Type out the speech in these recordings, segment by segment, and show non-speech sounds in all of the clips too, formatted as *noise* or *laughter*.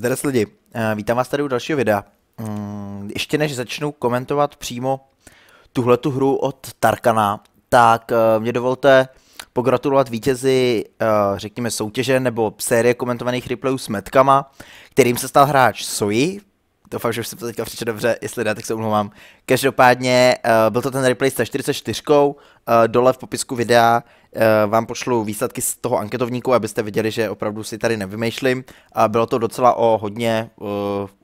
Zdarec lidi, eh, vítám vás tady u dalšího videa. Mm, ještě než začnu komentovat přímo tuhle tu hru od Tarkana, tak eh, mě dovolte pogratulovat vítězi, eh, řekněme, soutěže nebo série komentovaných replayů s metkama, kterým se stal hráč Soji, Doufám, že už jsem to teďka přečetl dobře, jestli ne, tak se omlouvám. Každopádně uh, byl to ten replay s 44, uh, dole v popisku videa uh, vám pošlu výsledky z toho anketovníku, abyste viděli, že opravdu si tady nevymýšlím. Uh, bylo to docela o hodně, uh,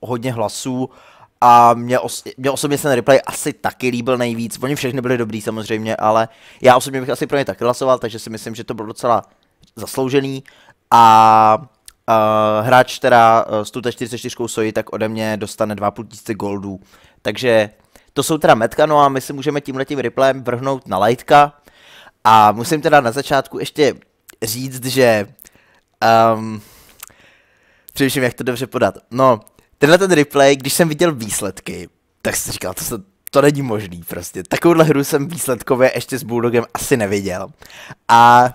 o hodně hlasů a mě, os- mě osobně se ten replay asi taky líbil nejvíc. Oni všechny byli dobrý samozřejmě, ale já osobně bych asi pro ně taky hlasoval, takže si myslím, že to bylo docela zasloužený. A Uh, hráč teda eh, s tuto 44 soji, tak ode mě dostane 2,5 tisíce goldů. Takže to jsou teda metka, no a my si můžeme tímhletím replayem vrhnout na lajtka. A musím teda na začátku ještě říct, že... Um, přemýšlím, jak to dobře podat. No, tenhle ten replay, když jsem viděl výsledky, tak jsem říkal, to, se, to není možný prostě. Takovouhle hru jsem výsledkově ještě s Bulldogem asi neviděl. A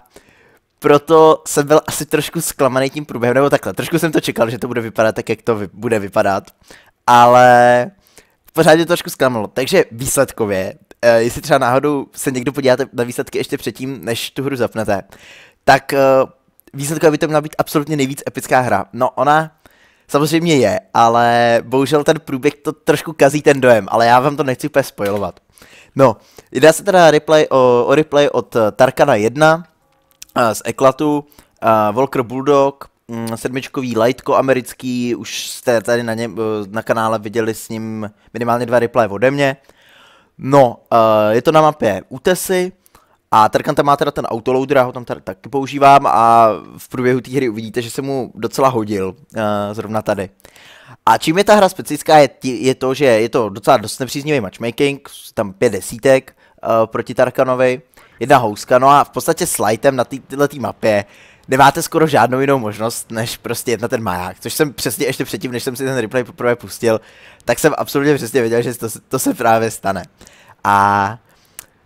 proto jsem byl asi trošku zklamaný tím průběhem, nebo takhle, trošku jsem to čekal, že to bude vypadat tak, jak to vy, bude vypadat, ale pořád je to trošku zklamalo. Takže výsledkově, uh, jestli třeba náhodou se někdo podíváte na výsledky ještě předtím, než tu hru zapnete, tak uh, výsledkově by to měla být absolutně nejvíc epická hra. No ona samozřejmě je, ale bohužel ten průběh to trošku kazí ten dojem, ale já vám to nechci úplně spojovat. No, jde se teda replay o, o replay od eh, Tarkana 1, z Eklatu, Volker Bulldog, mm, sedmičkový lajtko americký, už jste tady na, ně, eh, na kanále viděli s ním minimálně dva replay ode mě. No, eh, je to na mapě Utesy a tam má teda ten autoloader, já ho tam tady taky používám a v průběhu té hry uvidíte, že se mu docela hodil eh, zrovna tady. A čím je ta hra specifická je, je to, že je to docela dost nepříznivý matchmaking, tam pět desítek, uh, proti Tarkanovi, jedna houska, no a v podstatě s Lightem na této tý, mapě nemáte skoro žádnou jinou možnost, než prostě jedna ten maják, což jsem přesně ještě předtím, než jsem si ten replay poprvé pustil, tak jsem absolutně přesně věděl, že to, to se právě stane. A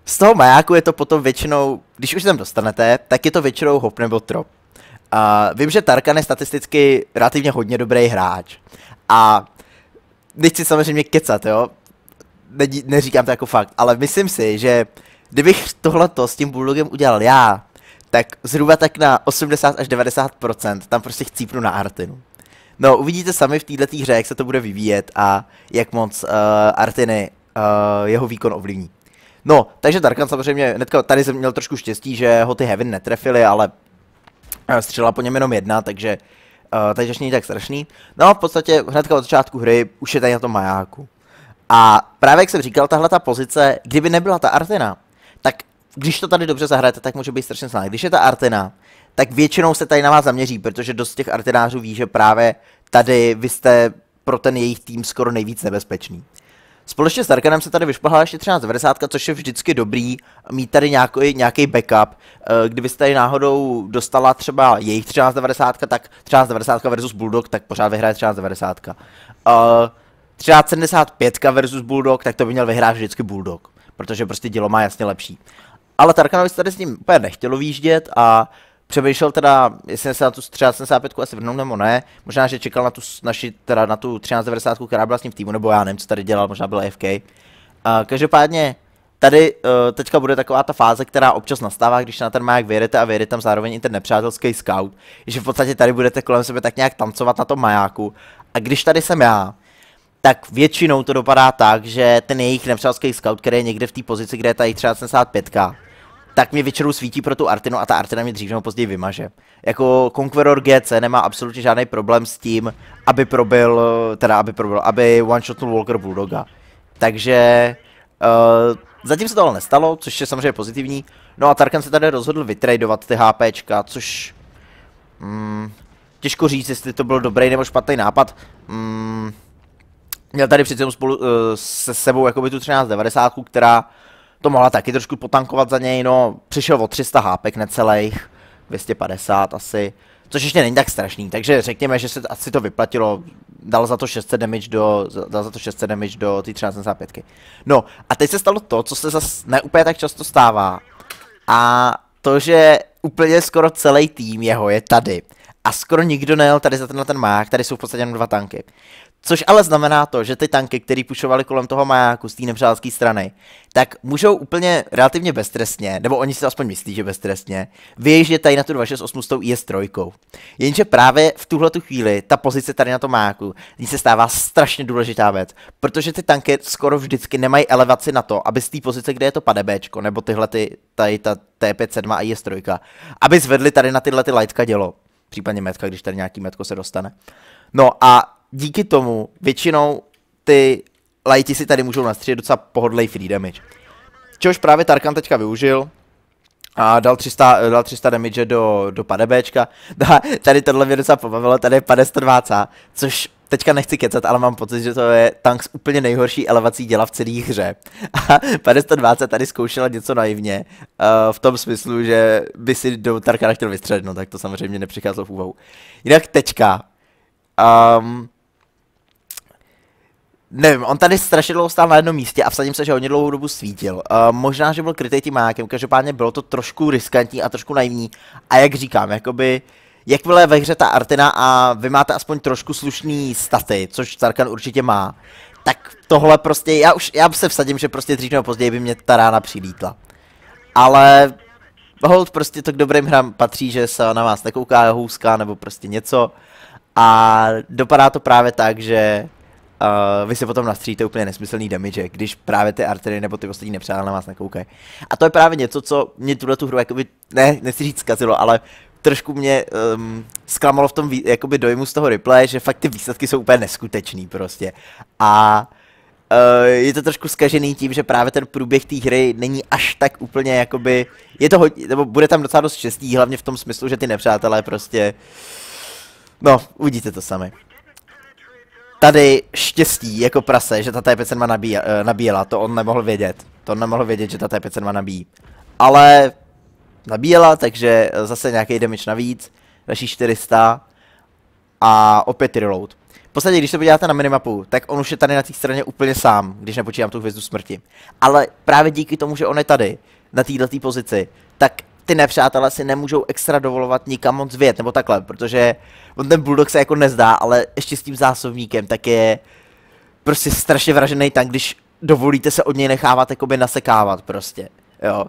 z toho majáku je to potom většinou, když už tam dostanete, tak je to většinou hop nebo trop. A vím, že Tarkan je statisticky relativně hodně dobrý hráč. A nechci samozřejmě kecat, jo ne, neříkám to jako fakt, ale myslím si, že kdybych tohleto s tím Bulldogem udělal já, tak zhruba tak na 80 až 90% tam prostě chcípnu na Artinu. No, uvidíte sami v této hře, jak se to bude vyvíjet a jak moc uh, Artiny uh, jeho výkon ovlivní. No, takže Darkan samozřejmě, netka, tady jsem měl trošku štěstí, že ho ty Heaven netrefili, ale eh, střela po něm jenom jedna, takže uh, takže není tak strašný. No, v podstatě hnedka od začátku hry už je tady na tom majáku. A právě jak jsem říkal, tahle ta pozice, kdyby nebyla ta Artena, tak když to tady dobře zahrajete, tak může být strašně snadné. Když je ta Artena, tak většinou se tady na vás zaměří, protože dost těch artenářů ví, že právě tady vy jste pro ten jejich tým skoro nejvíc nebezpečný. Společně s Arkanem se tady vyšplhala ještě 1390, což je vždycky dobrý mít tady nějaký, nějaký backup. Eh, Kdybyste tady náhodou dostala třeba jejich 1390, tak 1390 versus Bulldog, tak pořád vyhraje 1390. Uh, eh, 1375 versus Bulldog, tak to by měl vyhrát vždycky Bulldog, protože prostě dělo má jasně lepší. Ale Tarkanovi se tady s ním úplně nechtělo výjíždět a přemýšlel teda, jestli se na tu 1375 asi vrhnou nebo ne, možná, že čekal na tu naši, teda na tu 1390, která byla s ním v týmu, nebo já nevím, co tady dělal, možná byl AFK. Uh, každopádně tady uh, teďka bude taková ta fáze, která občas nastává, když na ten maják vyjedete a vyjede tam zároveň i ten nepřátelský scout, že v podstatě tady budete kolem sebe tak nějak tancovat na tom majáku. A když tady jsem já, tak většinou to dopadá tak, že ten jejich nepřátelský scout, který je někde v té pozici, kde je tady třeba 75, tak mě většinou svítí pro tu Artinu a ta Artina mě dřív nebo později vymaže. Jako Conqueror GC nemá absolutně žádný problém s tím, aby probil, teda aby probil, aby one-shotnul Walker Bulldoga. Takže uh, zatím se to ale nestalo, což je samozřejmě pozitivní. No a Tarkan se tady rozhodl vytradovat ty HPčka, což... Mm, těžko říct, jestli to byl dobrý nebo špatný nápad. Mm, měl tady přece spolu uh, se sebou jakoby tu 1390, která to mohla taky trošku potankovat za něj, no, přišel o 300 hápek necelých, 250 asi, což ještě není tak strašný, takže řekněme, že se asi to vyplatilo, dal za to 600 damage do, dal za to 600 damage do té 375. No, a teď se stalo to, co se zase neúplně tak často stává, a to, že úplně skoro celý tým jeho je tady. A skoro nikdo nejel tady za tenhle ten mák, tady jsou v podstatě jenom dva tanky. Což ale znamená to, že ty tanky, které pušovaly kolem toho majáku z té nepřátelské strany, tak můžou úplně relativně beztrestně, nebo oni si to aspoň myslí, že beztrestně, vyježdět tady na tu 268 s tou IS-3. Jenže právě v tuhle tu chvíli ta pozice tady na tom majáku, ní se stává strašně důležitá věc, protože ty tanky skoro vždycky nemají elevaci na to, aby z té pozice, kde je to padebéčko, nebo tyhle ty, tady ta T57 a IS-3, aby zvedli tady na tyhle ty lightka dělo, případně metka, když tady nějaký metko se dostane. No a díky tomu většinou ty lajti si tady můžou nastřílet docela pohodlej free damage. Čehož právě Tarkan teďka využil, a dal 300, dal 300 damage do, do padebéčka. *laughs* Tady tohle mě docela pobavilo, tady je pade 120, což teďka nechci kecat, ale mám pocit, že to je tank s úplně nejhorší elevací děla v celé hře. *laughs* A pade 120 tady zkoušela něco naivně, uh, v tom smyslu, že by si do Tarkana chtěl vystřelit, no tak to samozřejmě nepřicházelo v úvahu. Jinak teďka, um, nevím, on tady strašně dlouho stál na jednom místě a vsadím se, že hodně dlouhou dobu svítil. Uh, možná, že byl krytý tím majákem, každopádně bylo to trošku riskantní a trošku naivní. A jak říkám, jakoby, jakmile je ve hře ta Artina a vy máte aspoň trošku slušný staty, což Tarkan určitě má, tak tohle prostě, já už, já se vsadím, že prostě dřív nebo později by mě ta rána přilítla. Ale hold prostě to k dobrým hrám patří, že se na vás nekouká houská nebo prostě něco. A dopadá to právě tak, že uh, vy si potom nastříte úplně nesmyslný damage, když právě ty artery nebo ty ostatní nepřátelé na vás nekoukají. A to je právě něco, co mě tuhle tu hru, jakoby, ne, nechci říct zkazilo, ale trošku mě um, zklamalo v tom jakoby dojmu z toho replay, že fakt ty výsledky jsou úplně neskutečný prostě. A Uh, je to trošku zkažený tím, že právě ten průběh té hry není až tak úplně jakoby, je to hodně, nebo bude tam docela dost čestý, hlavně v tom smyslu, že ty nepřátelé prostě, no, uvidíte to sami tady štěstí jako prase, že ta T507 nabíje, eh, nabíjela, to on nemohl vědět. To on nemohl vědět, že ta T507 nabíjí. Ale nabíjela, takže eh, zase nějaký damage navíc, další 400 a opět reload. V podstatě, když se podíváte na minimapu, tak on už je tady na té straně úplně sám, když nepočítám tu hvězdu smrti. Ale právě díky tomu, že on je tady, na této pozici, tak ty nepřátelé si nemůžou extra dovolovat nikam moc vět, nebo takhle, protože on ten Bulldog se jako nezdá, ale ještě s tím zásobníkem, tak je prostě strašně vražený tank, když dovolíte se od něj nechávat jakoby nasekávat prostě, jo.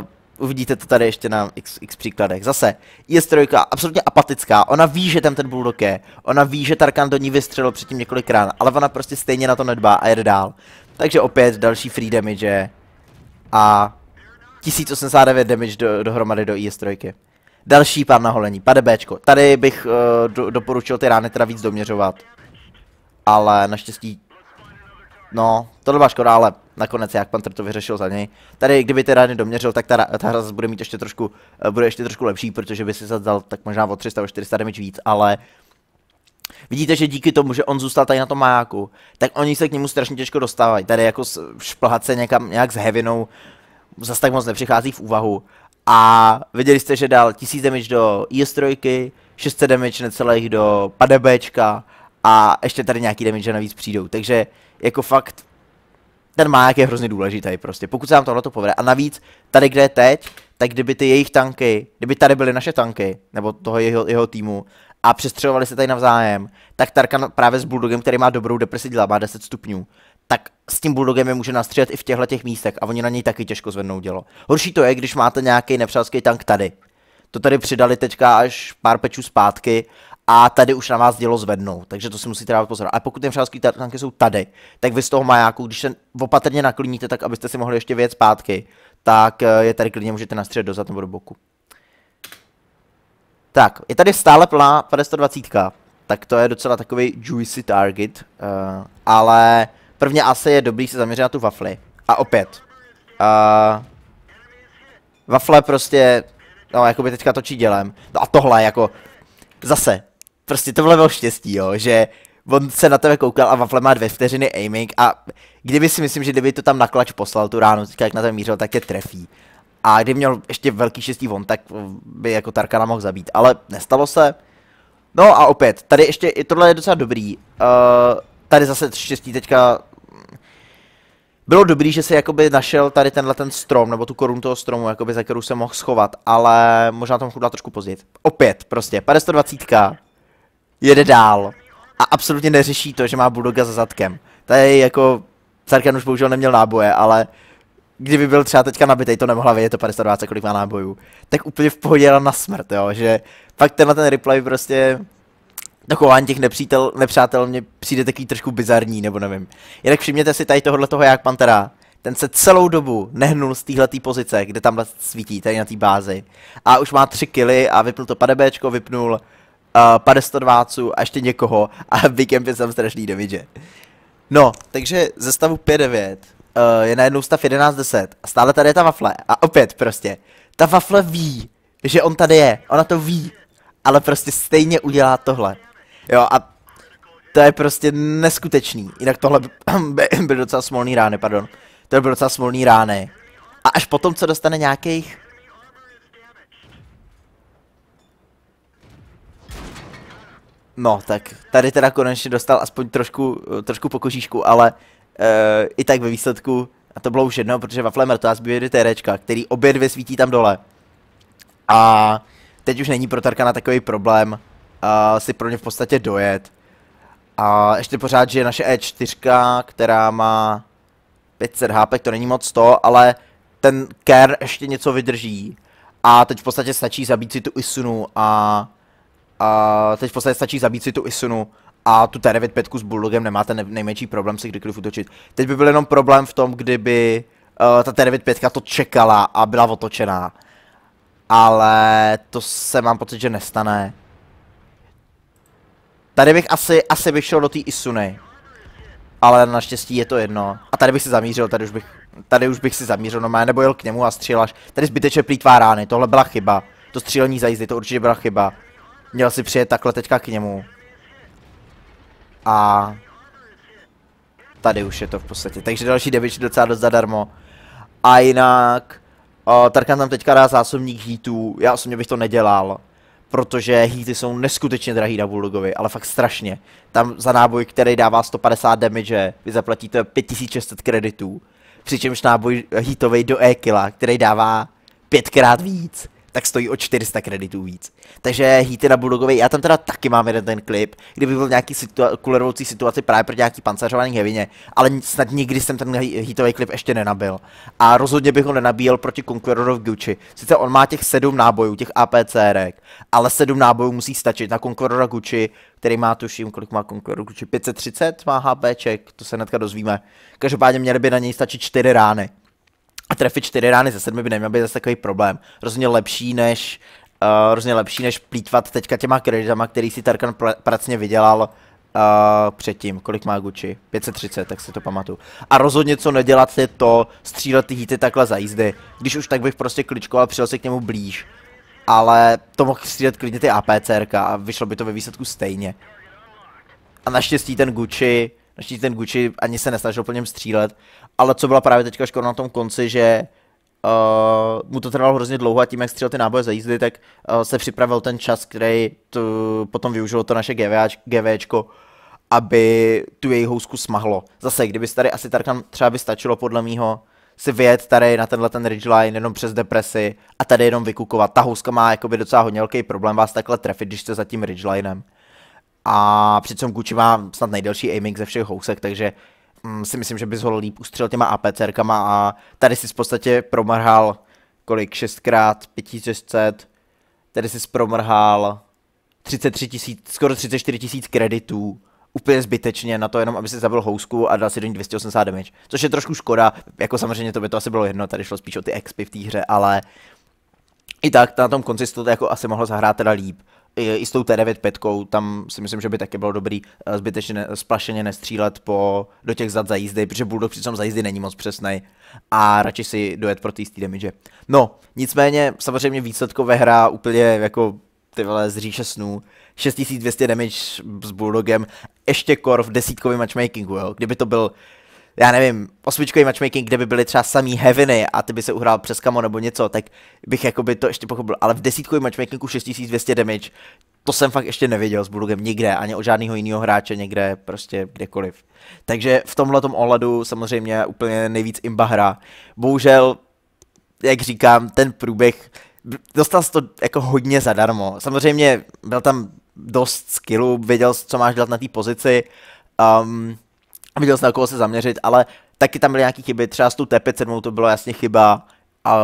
Uh, uvidíte to tady ještě na x, x příkladech. Zase, je strojka absolutně apatická, ona ví, že tam ten Bulldog je, ona ví, že Tarkan do ní vystřelil předtím několik rán, ale ona prostě stejně na to nedbá a jede dál. Takže opět další free damage a 1089 damage do, dohromady do IS-3. E Další pár naholení, pade Bčko. Tady bych uh, do, doporučil ty rány teda víc doměřovat. Ale naštěstí... No, to byla škoda, ale nakonec jak Panther to vyřešil za něj. Tady, kdyby ty rány doměřil, tak ta, ta hra bude mít ještě trošku, uh, bude ještě trošku lepší, protože by si zadal tak možná o 300 o 400 damage víc, ale Vidíte, že díky tomu, že on zůstal tady na tom majáku, tak oni se k němu strašně těžko dostávají. Tady jako šplhat se někam nějak s hevinou, zase tak moc nepřichází v úvahu. A viděli jste, že dal 1000 damage do IS-3, 600 damage necelých do PDBčka a ještě tady nějaký damage navíc přijdou. Takže jako fakt ten maják je hrozně důležitý prostě, pokud se nám tohle to povede. A navíc, tady kde je teď, tak kdyby ty jejich tanky, kdyby tady byly naše tanky, nebo toho jeho, jeho týmu, a přestřelovali se tady navzájem, tak Tarkan právě s Bulldogem, který má dobrou depresi dělá, má 10 stupňů, tak s tím bulldogem je může nastřílet i v těchto těch místech a oni na něj taky těžko zvednou dělo. Horší to je, když máte nějaký nepřátelský tank tady. To tady přidali teďka až pár pečů zpátky a tady už na vás dělo zvednou, takže to si musíte dávat pozor. A pokud nepřátelské tanky jsou tady, tak vy z toho majáku, když se opatrně nakloníte, tak abyste si mohli ještě věc zpátky, tak eh, je tady klidně můžete nastřílet dozad nebo do boku. Tak, je tady stále plná 520, tak to je docela takový juicy target, uh, ale Prvně asi je dobrý se zaměřit na tu wafly. A opět. Uh, wafle prostě, no jakoby teďka točí dělem. No a tohle jako, zase, prostě tohle bylo štěstí, jo, že on se na tebe koukal a Wafle má dvě vteřiny aiming a kdyby si myslím, že kdyby to tam na klač poslal tu ránu, teďka jak na tebe mířil, tak je trefí. A kdyby měl ještě velký štěstí von, tak by jako Tarkana mohl zabít, ale nestalo se. No a opět, tady ještě, i tohle je docela dobrý. Uh, tady zase štěstí teďka bylo dobrý, že se jakoby našel tady tenhle ten strom, nebo tu korunu toho stromu, jakoby, za kterou se mohl schovat, ale možná tam chudla trošku později. Opět, prostě, 520 jede dál a absolutně neřeší to, že má Bulldoga za zadkem. je jako, Sarkan už bohužel neměl náboje, ale kdyby byl třeba teďka nabitej, to nemohla vědět to 520, kolik má nábojů, tak úplně v pohodě na smrt, jo, že fakt tenhle ten replay prostě to chování těch nepřítel, nepřátel mě přijde taky trošku bizarní, nebo nevím. Jinak všimněte si tady tohle toho jak pantera. Ten se celou dobu nehnul z téhleté pozice, kde tam svítí, tady na té bázi. A už má tři kily a vypnul to padebéčko, vypnul uh, eh, 50 a ještě někoho a vykempě *laughs* jsem strašný damage. No, takže ze stavu 5-9 uh, eh, je najednou stav 11-10 a stále tady je ta wafle. A opět prostě, ta wafle ví, že on tady je, ona to ví, ale prostě stejně udělá tohle. Jo, a to je prostě neskutečný. Jinak tohle *clears throat* byly docela smolný rány, pardon. To byly docela smolný rány. A až potom, co dostane nějakých... No, tak tady teda konečně dostal aspoň trošku, trošku pokožíšku, ale uh, i tak ve výsledku, a to bylo už jedno, protože Waffle Mertová zbývá TRčka, který obě dvě svítí tam dole. A teď už není pro Tarkana takový problém, uh, si pro ně v podstatě dojet. A ještě pořád, že naše E4, která má 500 HP, to není moc to, ale ten Ker ještě něco vydrží. A teď v podstatě stačí zabít si tu Isunu a... a teď v podstatě stačí zabít si tu Isunu a tu T95 s Bulldogem nemáte ne nejmenší problém si kdykoliv utočit. Teď by byl jenom problém v tom, kdyby uh, ta T95 to čekala a byla otočená. Ale to se mám pocit, že nestane. Tady bych asi, asi bych šel do té Isuny. Ale naštěstí je to jedno. A tady bych si zamířil, tady už bych, tady už bych si zamířil, no má, nebo jel k němu a střílel až. Tady zbytečně plítvá rány, tohle byla chyba. To střílení za jízdy, to určitě byla chyba. Měl si přijet takhle teďka k němu. A... Tady už je to v podstatě, takže další damage docela dost zadarmo. A jinak... Uh, Tarkan tam teďka dá zásobník hitů, já osobně bych to nedělal protože hity jsou neskutečně drahý na Bulldogovi, ale fakt strašně. Tam za náboj, který dává 150 damage, vy zaplatíte 5600 kreditů, přičemž náboj hitovej do e který dává pětkrát víc, tak stojí o 400 kreditů víc. Takže hýty na Bulldogovi, já tam teda taky mám jeden ten klip, kdyby byl nějaký situa- kulerovoucí situaci právě pro nějaký pancařovaný hevině, ale snad nikdy jsem ten hýtový klip ještě nenabil. A rozhodně bych ho nenabíjel proti Conquerorov Gucci. Sice on má těch sedm nábojů, těch APCRek, ale sedm nábojů musí stačit na Conqueror'a Gucci, který má tuším, kolik má konkuror Gucci, 530 má HPček, to se netka dozvíme. Každopádně měly by na něj stačit čtyři rány a trefit čtyři rány ze sedmi by neměl být zase takový problém. Rozhodně lepší než, uh, rozhodně lepší než plítvat teďka těma kreditama, který si Tarkan pr- pracně vydělal uh, předtím. Kolik má Gucci? 530, tak si to pamatuju. A rozhodně co nedělat je to, střílet ty hity takhle za jízdy. Když už tak bych prostě kličkoval, přijel si k němu blíž. Ale to mohl střílet klidně ty APCRka a vyšlo by to ve výsledku stejně. A naštěstí ten Gucci Naštěstí ten Gucci ani se nesnažil po něm střílet ale co byla právě teďka škoda na tom konci, že uh, mu to trvalo hrozně dlouho a tím, jak střílel ty náboje za jízdy, tak uh, se připravil ten čas, který tu, potom využilo to naše GVč, GVčko, aby tu její housku smahlo. Zase, kdyby tady asi Tarkan třeba by stačilo podle mýho si vyjet tady na tenhle ten ridgeline jenom přes depresi a tady jenom vykukovat. Ta houska má jakoby docela hodně velký problém vás takhle trefit, když jste za tím ridgelinem. A přitom Gucci má snad nejdelší aiming ze všech housek, takže Mm, si myslím, že bys ho líp ustřel těma APCRkama a tady si v podstatě promrhal kolik, 6x, 5600, tady si promrhal 33 tisíc, skoro 34 tisíc kreditů, úplně zbytečně na to jenom, aby si zabil housku a dal si do ní 280 damage, což je trošku škoda, jako samozřejmě to by to asi bylo jedno, tady šlo spíš o ty expy v té hře, ale i tak na tom konci to jako asi mohlo zahrát teda líp i s tou T95 tam si myslím, že by taky bylo dobrý eh, zbytečně splašeně nestřílet po, do těch zad za jízdy, protože Bulldog přitom za jízdy není moc přesný a radši si dojet pro týstý damage. No, nicméně samozřejmě výsledkové hra úplně jako ty vole z říše snů. 6200 damage s Bulldogem, ještě kor v desítkovém matchmakingu, jo. Kdyby to byl já nevím, osmičkový matchmaking, kde by byly třeba samý heaviny a ty by se uhrál přes kamo nebo něco, tak bych jakoby to ještě pochopil. Ale v desítkový matchmakingu 6200 damage, to jsem fakt ještě neviděl s Bulugem nikde, ani o žádného jiného hráče někde, prostě kdekoliv. Takže v tomhle ohledu samozřejmě úplně nejvíc imba hra. Bohužel, jak říkám, ten průběh, dostal jsi to jako hodně zadarmo. Samozřejmě byl tam dost skillů, věděl co máš dělat na té pozici, um, viděl jsem, na koho se zaměřit, ale taky tam byly nějaké chyby, třeba s tou TP7 to bylo jasně chyba, a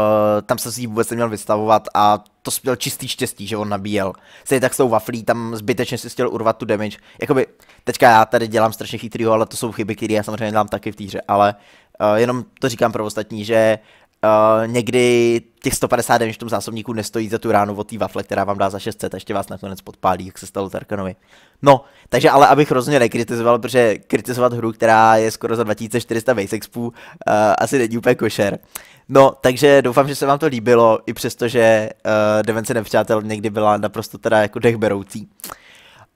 tam se si vůbec neměl vystavovat a to měl čistý štěstí, že on nabíjel. Stejně tak s tou waflí, tam zbytečně si chtěl urvat tu damage. Jakoby, teďka já tady dělám strašně chytrýho, ale to jsou chyby, které já samozřejmě dělám taky v týře, ale uh, jenom to říkám pro ostatní, že Uh, někdy těch 150 damage v tom zásobníku nestojí za tu ránu od té wafle, která vám dá za 600, ještě vás nakonec podpálí, jak se stalo Tarkanovi. No, takže ale abych rozhodně nekritizoval, protože kritizovat hru, která je skoro za 2400 base expů, uh, asi není úplně košer. No, takže doufám, že se vám to líbilo, i přesto, že uh, eh, Devence nepřátel někdy byla naprosto teda jako dechberoucí.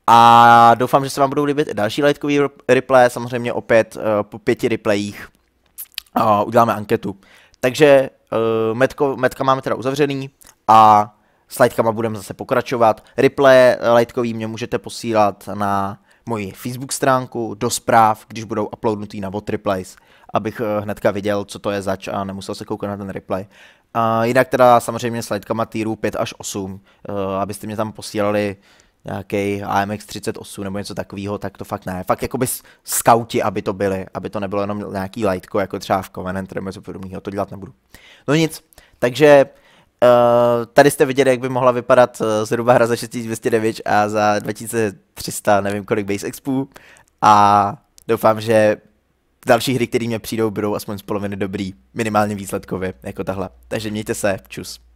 A doufám, že se vám budou líbit i další lightkový replay, samozřejmě opět uh, po pěti replayích uh, uděláme anketu. Takže uh, metko, metka máme teda uzavřený a s lightkama budeme zase pokračovat. Replay lightkový mě můžete posílat na moji Facebook stránku do zpráv, když budou uploadnutý na What Replays, abych eh, hnedka viděl, co to je zač a nemusel se koukat na ten replay. A jinak teda samozřejmě s lightkama týru 5 až 8, eh, abyste mě tam posílali nějaký AMX 38 nebo něco takového, tak to fakt ne. Fakt jako by scouti, aby to byly, aby to nebylo jenom nějaký lightko, jako třeba v Covenant nebo něco podobného, to dělat nebudu. No nic, takže eh, tady jste viděli, jak by mohla vypadat eh, zhruba hra za 6200 a za 2300, nevím kolik base expů. A doufám, že další hry, které mě přijdou, budou aspoň z poloviny dobrý, minimálně výsledkově, jako tahle. Takže mějte se, čus.